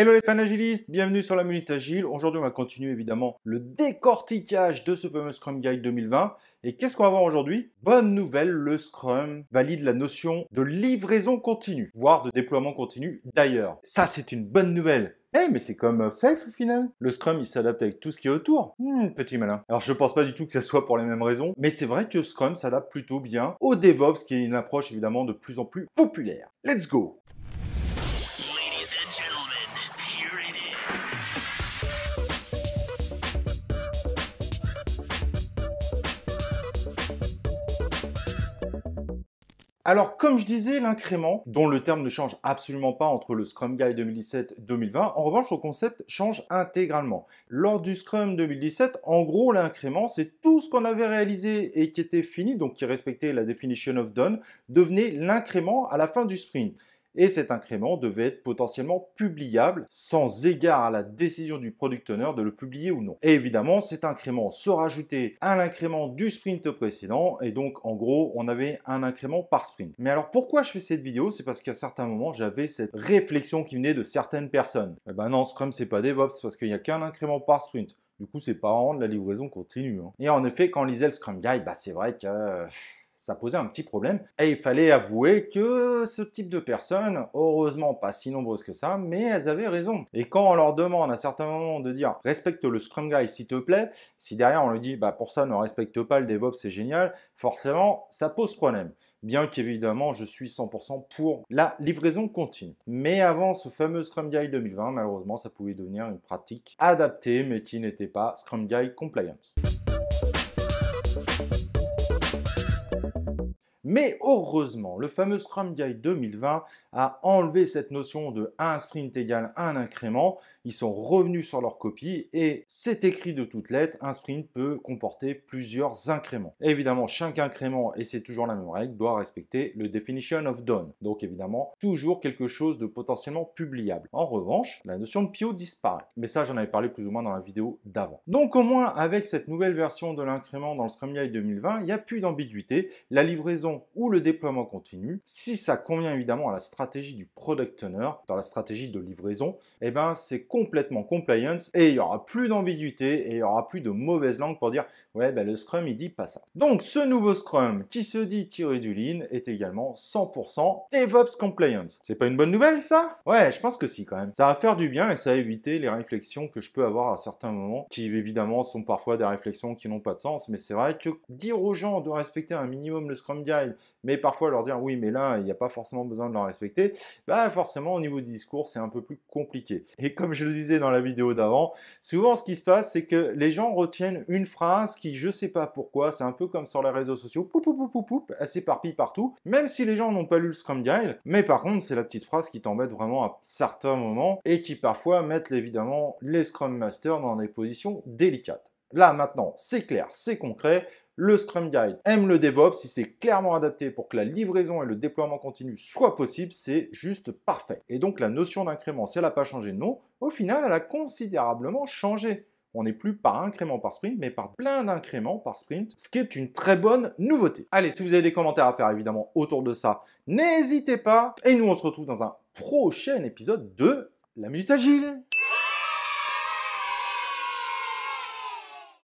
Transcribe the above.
Hello les fans agilistes, bienvenue sur la Minute Agile. Aujourd'hui, on va continuer évidemment le décortiquage de ce fameux Scrum Guide 2020. Et qu'est-ce qu'on va voir aujourd'hui Bonne nouvelle, le Scrum valide la notion de livraison continue, voire de déploiement continu d'ailleurs. Ça, c'est une bonne nouvelle. Eh, mais c'est comme euh, safe au final. Le Scrum, il s'adapte avec tout ce qui est autour. Hmm, petit malin. Alors, je pense pas du tout que ce soit pour les mêmes raisons, mais c'est vrai que Scrum s'adapte plutôt bien au DevOps, qui est une approche évidemment de plus en plus populaire. Let's go Ladies and gentlemen. Alors comme je disais, l'incrément, dont le terme ne change absolument pas entre le Scrum Guide 2017-2020, en revanche son concept change intégralement. Lors du Scrum 2017, en gros l'incrément, c'est tout ce qu'on avait réalisé et qui était fini, donc qui respectait la definition of done, devenait l'incrément à la fin du sprint et cet incrément devait être potentiellement publiable sans égard à la décision du product owner de le publier ou non. Et évidemment, cet incrément se ajouté à l'incrément du sprint précédent et donc en gros, on avait un incrément par sprint. Mais alors pourquoi je fais cette vidéo C'est parce qu'à certains moments, j'avais cette réflexion qui venait de certaines personnes. Eh ben non, Scrum c'est pas DevOps parce qu'il n'y a qu'un incrément par sprint. Du coup, c'est pas rendre la livraison continue. Hein. Et en effet, quand on lisait le Scrum Guide, bah, c'est vrai que euh, ça posait un petit problème. Et il fallait avouer que ce type de personnes, heureusement pas si nombreuses que ça, mais elles avaient raison. Et quand on leur demande à certains moments de dire respecte le Scrum Guy s'il te plaît, si derrière on lui dit bah pour ça ne respecte pas le DevOps c'est génial, forcément ça pose problème bien qu'évidemment je suis 100% pour la livraison continue. Mais avant ce fameux Scrum guy 2020, malheureusement, ça pouvait devenir une pratique adaptée, mais qui n'était pas Scrum guy compliant. Mais heureusement, le fameux Scrum Guide 2020 a enlevé cette notion de un sprint égale un incrément. Ils sont revenus sur leur copie et c'est écrit de toutes lettres, un sprint peut comporter plusieurs incréments. évidemment, chaque incrément, et c'est toujours la même règle, doit respecter le definition of done. Donc évidemment, toujours quelque chose de potentiellement publiable. En revanche, la notion de PO disparaît. Mais ça, j'en avais parlé plus ou moins dans la vidéo d'avant. Donc au moins, avec cette nouvelle version de l'incrément dans le Scrum Guide 2020, il n'y a plus d'ambiguïté. La livraison où ou le déploiement continu, si ça convient évidemment à la stratégie du product owner, dans la stratégie de livraison, eh ben c'est complètement compliance et il n'y aura plus d'ambiguïté et il n'y aura plus de mauvaise langue pour dire ouais ben le Scrum il dit pas ça. Donc ce nouveau Scrum qui se dit tiré du Lean est également 100% DevOps compliance. C'est pas une bonne nouvelle ça Ouais, je pense que si quand même. Ça va faire du bien et ça va éviter les réflexions que je peux avoir à certains moments qui évidemment sont parfois des réflexions qui n'ont pas de sens, mais c'est vrai que dire aux gens de respecter un minimum le Scrum Guide mais parfois leur dire oui, mais là, il n'y a pas forcément besoin de leur respecter, bah forcément, au niveau du discours, c'est un peu plus compliqué. Et comme je le disais dans la vidéo d'avant, souvent ce qui se passe, c'est que les gens retiennent une phrase qui, je sais pas pourquoi, c'est un peu comme sur les réseaux sociaux, poup, poup, poup, elle s'éparpille partout, même si les gens n'ont pas lu le Scrum Guide, mais par contre, c'est la petite phrase qui t'embête vraiment à certains moments et qui parfois mettent évidemment les Scrum Masters dans des positions délicates. Là maintenant, c'est clair, c'est concret, le Scrum Guide aime le DevOps, si c'est clairement adapté pour que la livraison et le déploiement continu soient possibles, c'est juste parfait. Et donc la notion d'incrément, si elle n'a pas changé non. au final, elle a considérablement changé. On n'est plus par incrément par sprint, mais par plein d'incréments par sprint, ce qui est une très bonne nouveauté. Allez, si vous avez des commentaires à faire évidemment autour de ça, n'hésitez pas. Et nous, on se retrouve dans un prochain épisode de La Minute Agile.